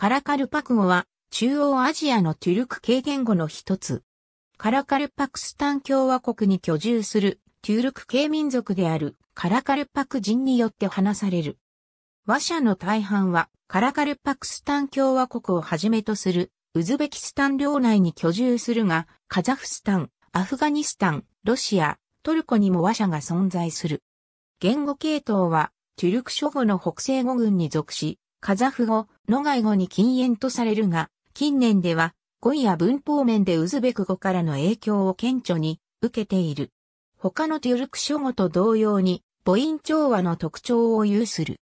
カラカルパク語は中央アジアのトゥルク系言語の一つ。カラカルパクスタン共和国に居住するトゥルク系民族であるカラカルパク人によって話される。話者の大半はカラカルパクスタン共和国をはじめとするウズベキスタン領内に居住するが、カザフスタン、アフガニスタン、ロシア、トルコにも話者が存在する。言語系統はトゥルク諸語の北西語群に属し、カザフ語、ノガイ語に禁煙とされるが、近年では、語彙や文法面でウズベク語からの影響を顕著に受けている。他のトゥルク書語と同様に、母音調和の特徴を有する。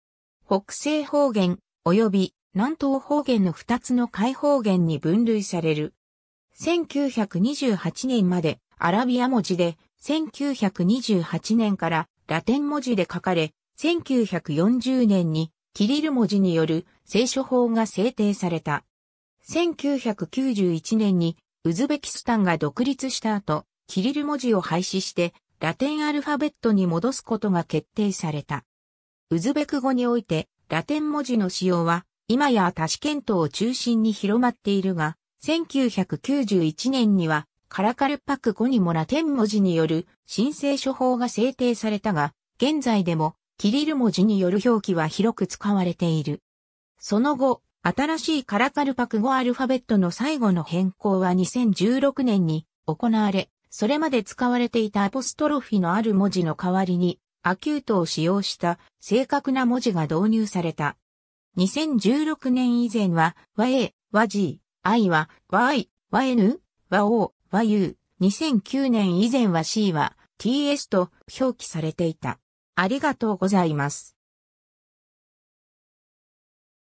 北西方言、及び南東方言の二つの開方言に分類される。1928年までアラビア文字で、1928年からラテン文字で書かれ、1940年にキリル文字による聖書法が制定された。1991年にウズベキスタンが独立した後、キリル文字を廃止してラテンアルファベットに戻すことが決定された。ウズベク語においてラテン文字の使用は今や足し検討を中心に広まっているが、1991年にはカラカルパク語にもラテン文字による新聖書法が制定されたが、現在でもキリル文字による表記は広く使われている。その後、新しいカラカルパク語アルファベットの最後の変更は2016年に行われ、それまで使われていたアポストロフィのある文字の代わりに、アキュートを使用した正確な文字が導入された。2016年以前は、和 A、和 G、I は、和 I、和 N、和 O、和 U。2009年以前は C は TS と表記されていた。ありがとうございます。